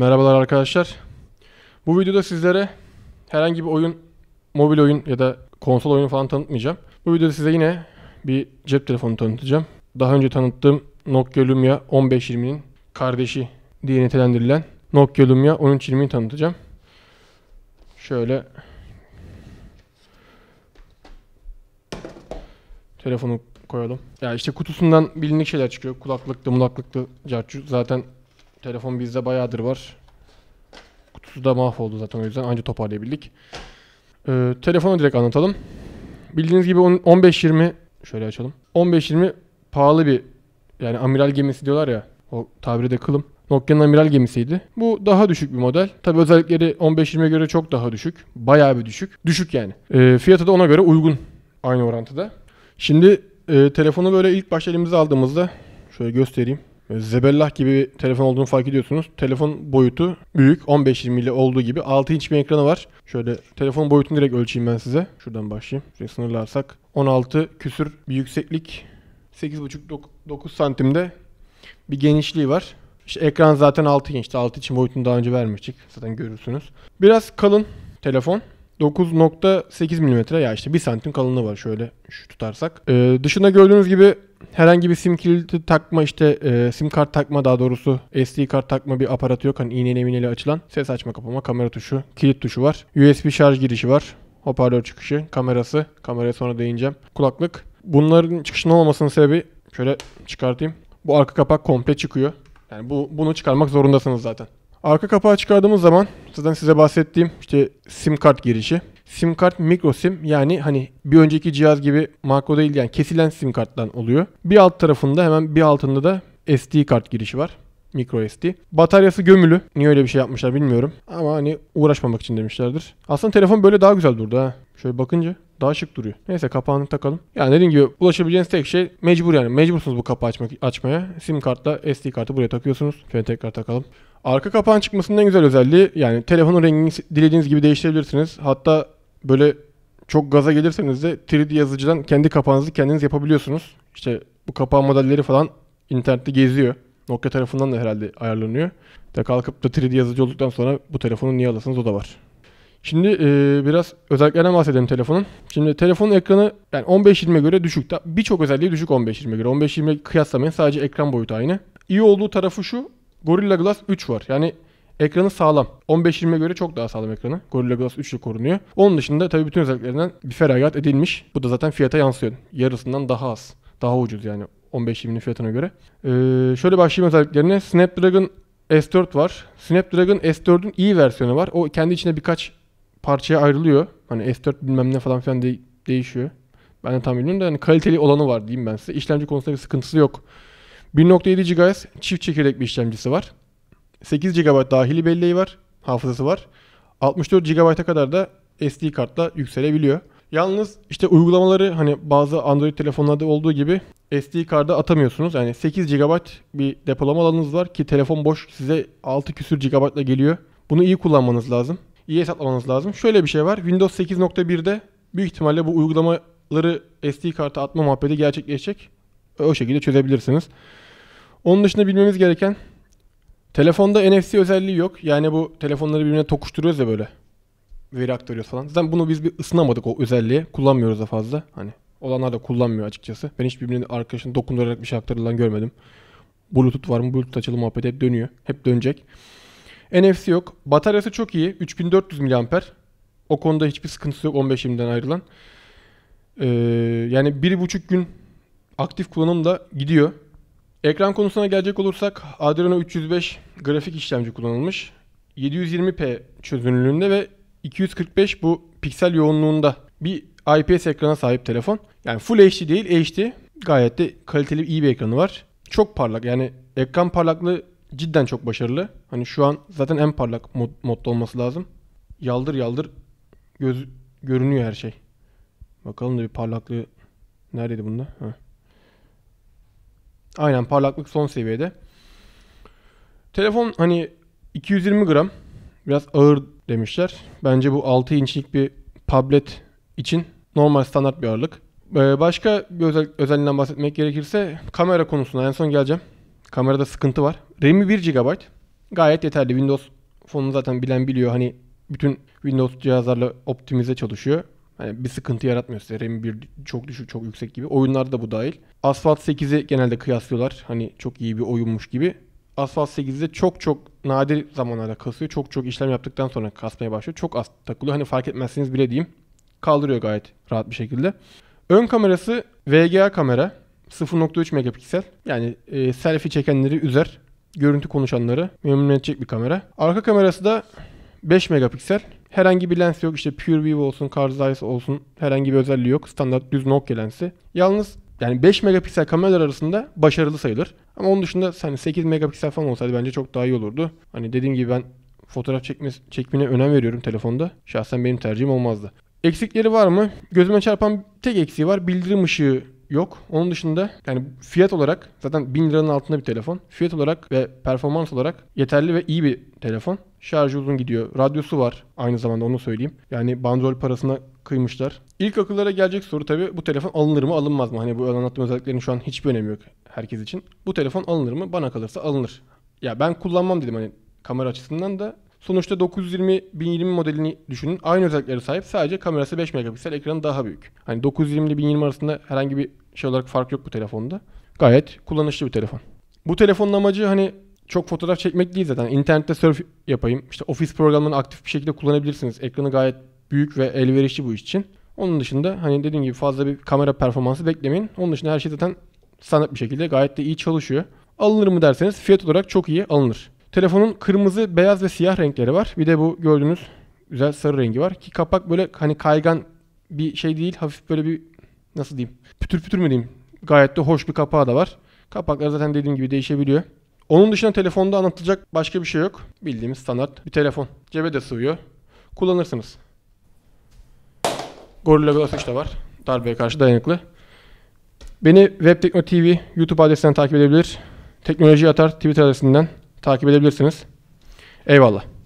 Merhabalar arkadaşlar. Bu videoda sizlere herhangi bir oyun, mobil oyun ya da konsol oyunu falan tanıtmayacağım. Bu videoda size yine bir cep telefonu tanıtacağım. Daha önce tanıttığım Nokia Lumia 1520'nin kardeşi diye nitelendirilen Nokia Lumia 1320'yi tanıtacağım. Şöyle telefonu koyalım. Ya işte kutusundan bilinik şeyler çıkıyor. Kulaklıklı, mulaklıklı, zaten Telefon bizde bayağıdır var. Kutusu da mahvoldu zaten o yüzden anca toparlayabildik. Ee, telefonu direkt anlatalım. Bildiğiniz gibi 15-20 şöyle açalım. 15-20 pahalı bir yani amiral gemisi diyorlar ya. O tabiri de kılım. Nokia'nın amiral gemisiydi. Bu daha düşük bir model. Tabi özellikleri 15-20'ye göre çok daha düşük. Bayağı bir düşük. Düşük yani. E, fiyatı da ona göre uygun. Aynı orantıda. Şimdi e, telefonu böyle ilk baş elimize aldığımızda şöyle göstereyim. Ee, zebellah gibi bir telefon olduğunu fark ediyorsunuz. Telefon boyutu büyük. 15-20 ile olduğu gibi. 6 inç bir ekranı var. Şöyle telefon boyutunu direkt ölçeyim ben size. Şuradan başlayayım. Şöyle sınırlarsak. 16 küsür bir yükseklik. 8,5-9 santimde bir genişliği var. İşte ekran zaten 6 inçti. 6 inç boyutunu daha önce vermiştik. Zaten görürsünüz. Biraz kalın telefon. 9.8 mm ya işte 1 santim kalınlığı var şöyle şu tutarsak. Ee, dışında gördüğünüz gibi herhangi bir sim kilidi takma işte e, sim kart takma daha doğrusu SD kart takma bir aparatı yok. Hani iğneyle mineyle açılan ses açma kapama kamera tuşu kilit tuşu var. USB şarj girişi var. Hoparlör çıkışı, kamerası, kameraya sonra değineceğim. Kulaklık. Bunların çıkışının olmasının sebebi şöyle çıkartayım. Bu arka kapak komple çıkıyor. Yani bu bunu çıkarmak zorundasınız zaten. Arka kapağı çıkardığımız zaman zaten size bahsettiğim işte sim kart girişi. Sim kart mikro sim yani hani bir önceki cihaz gibi makro değil yani kesilen sim karttan oluyor. Bir alt tarafında hemen bir altında da SD kart girişi var. Micro SD. Bataryası gömülü. Niye öyle bir şey yapmışlar bilmiyorum. Ama hani uğraşmamak için demişlerdir. Aslında telefon böyle daha güzel durdu ha. Şöyle bakınca daha şık duruyor. Neyse kapağını takalım. Yani dediğim gibi ulaşabileceğiniz tek şey mecbur yani. Mecbursunuz bu kapağı açmak, açmaya. Sim kartla SD kartı buraya takıyorsunuz. Şöyle tekrar takalım. Arka kapağın çıkmasının en güzel özelliği yani telefonun rengini dilediğiniz gibi değiştirebilirsiniz. Hatta böyle çok gaza gelirseniz de 3D yazıcıdan kendi kapağınızı kendiniz yapabiliyorsunuz. İşte bu kapağın modelleri falan internette geziyor. Nokia tarafından da herhalde ayarlanıyor. De kalkıp da 3D yazıcı olduktan sonra bu telefonu niye alasınız o da var. Şimdi e, biraz özelliklerine bahsedelim telefonun. Şimdi telefonun ekranı yani 15-20'ye göre düşük. Birçok özelliği düşük 15-20'ye göre. 15-20'ye kıyaslamayın sadece ekran boyutu aynı. İyi olduğu tarafı şu Gorilla Glass 3 var. Yani Ekranı sağlam. 15-20'ye göre çok daha sağlam ekranı. Gorilla Glass 3 ile korunuyor. Onun dışında tabii bütün özelliklerinden bir feragat edilmiş. Bu da zaten fiyata yansıyor. Yarısından daha az. Daha ucuz yani 15-20'nin fiyatına göre. Ee, şöyle başlayayım özelliklerine. Snapdragon S4 var. Snapdragon S4'ün iyi versiyonu var. O kendi içinde birkaç parçaya ayrılıyor. Hani S4 bilmem ne falan filan de- değişiyor. Ben de tam bilmiyorum da hani kaliteli olanı var diyeyim ben size. İşlemci konusunda bir sıkıntısı yok. 1.7 GHz çift çekirdek bir işlemcisi var. 8 GB dahili belleği var, hafızası var. 64 GB'a kadar da SD kartla yükselebiliyor. Yalnız işte uygulamaları hani bazı Android telefonlarda olduğu gibi SD karda atamıyorsunuz. Yani 8 GB bir depolama alanınız var ki telefon boş size 6 küsür GB'la geliyor. Bunu iyi kullanmanız lazım. İyi hesaplamanız lazım. Şöyle bir şey var. Windows 8.1'de büyük ihtimalle bu uygulamaları SD kartı atma muhabbeti gerçekleşecek o şekilde çözebilirsiniz. Onun dışında bilmemiz gereken telefonda NFC özelliği yok. Yani bu telefonları birbirine tokuşturuyoruz ya böyle. Veri aktarıyoruz falan. Zaten bunu biz bir ısınamadık o özelliği. Kullanmıyoruz da fazla. Hani olanlar da kullanmıyor açıkçası. Ben hiç birbirinin arkadaşını dokundurarak bir şey aktarılan görmedim. Bluetooth var mı? Bluetooth açılı muhabbet hep dönüyor. Hep dönecek. NFC yok. Bataryası çok iyi. 3400 mAh. O konuda hiçbir sıkıntısı yok 15-20'den ayrılan. Ee, yani 1,5 gün aktif kullanım da gidiyor. Ekran konusuna gelecek olursak Adreno 305 grafik işlemci kullanılmış. 720p çözünürlüğünde ve 245 bu piksel yoğunluğunda bir IPS ekrana sahip telefon. Yani Full HD değil HD gayet de kaliteli iyi bir ekranı var. Çok parlak yani ekran parlaklığı cidden çok başarılı. Hani şu an zaten en parlak mod, modda olması lazım. Yaldır yaldır göz görünüyor her şey. Bakalım da bir parlaklığı neredeydi bunda? Heh. Aynen parlaklık son seviyede. Telefon hani 220 gram biraz ağır demişler. Bence bu 6 inçlik bir tablet için normal standart bir ağırlık. Ee, başka bir özel, özelliğinden bahsetmek gerekirse kamera konusuna en son geleceğim. Kamerada sıkıntı var. RAM'i 1 GB. Gayet yeterli. Windows fonu zaten bilen biliyor. Hani bütün Windows cihazlarla optimize çalışıyor. Hani bir sıkıntı yaratmıyor size. RAM 1 çok düşük, çok yüksek gibi. Oyunlarda da bu dahil. Asphalt 8'i genelde kıyaslıyorlar. Hani çok iyi bir oyunmuş gibi. Asphalt 8'de çok çok nadir zamanlarda kasıyor. Çok çok işlem yaptıktan sonra kasmaya başlıyor. Çok az takılıyor. Hani fark etmezsiniz bile diyeyim. Kaldırıyor gayet rahat bir şekilde. Ön kamerası VGA kamera. 0.3 megapiksel. Yani e, selfie çekenleri üzer. Görüntü konuşanları memnun edecek bir kamera. Arka kamerası da 5 megapiksel. Herhangi bir lens yok. İşte Pure View olsun, Carl Zeiss olsun herhangi bir özelliği yok. Standart düz Nokia lensi. Yalnız yani 5 megapiksel kameralar arasında başarılı sayılır. Ama onun dışında hani 8 megapiksel falan olsaydı bence çok daha iyi olurdu. Hani dediğim gibi ben fotoğraf çekmesi çekmine önem veriyorum telefonda. Şahsen benim tercihim olmazdı. Eksikleri var mı? Gözüme çarpan tek eksiği var. Bildirim ışığı yok. Onun dışında yani fiyat olarak zaten 1000 liranın altında bir telefon. Fiyat olarak ve performans olarak yeterli ve iyi bir telefon. Şarjı uzun gidiyor. Radyosu var aynı zamanda onu söyleyeyim. Yani bandrol parasına kıymışlar. İlk akıllara gelecek soru tabii bu telefon alınır mı alınmaz mı? Hani bu anlattığım özelliklerin şu an hiçbir önemi yok herkes için. Bu telefon alınır mı? Bana kalırsa alınır. Ya ben kullanmam dedim hani kamera açısından da Sonuçta 920 1020 modelini düşünün. Aynı özelliklere sahip. Sadece kamerası 5 megapiksel, ekranı daha büyük. Hani 920 ile 1020 arasında herhangi bir şey olarak fark yok bu telefonda. Gayet kullanışlı bir telefon. Bu telefonun amacı hani çok fotoğraf çekmek değil zaten. İnternette surf yapayım. İşte ofis programını aktif bir şekilde kullanabilirsiniz. Ekranı gayet büyük ve elverişli bu iş için. Onun dışında hani dediğim gibi fazla bir kamera performansı beklemeyin. Onun dışında her şey zaten standart bir şekilde gayet de iyi çalışıyor. Alınır mı derseniz fiyat olarak çok iyi alınır. Telefonun kırmızı, beyaz ve siyah renkleri var. Bir de bu gördüğünüz güzel sarı rengi var. Ki kapak böyle hani kaygan bir şey değil. Hafif böyle bir nasıl diyeyim pütür pütür mü diyeyim gayet de hoş bir kapağı da var. Kapaklar zaten dediğim gibi değişebiliyor. Onun dışında telefonda anlatılacak başka bir şey yok. Bildiğimiz standart bir telefon. Cebe de sığıyor. Kullanırsınız. Gorilla Glass da var. Darbeye karşı dayanıklı. Beni Web TV YouTube adresinden takip edebilir. Teknoloji Atar Twitter adresinden takip edebilirsiniz. Eyvallah.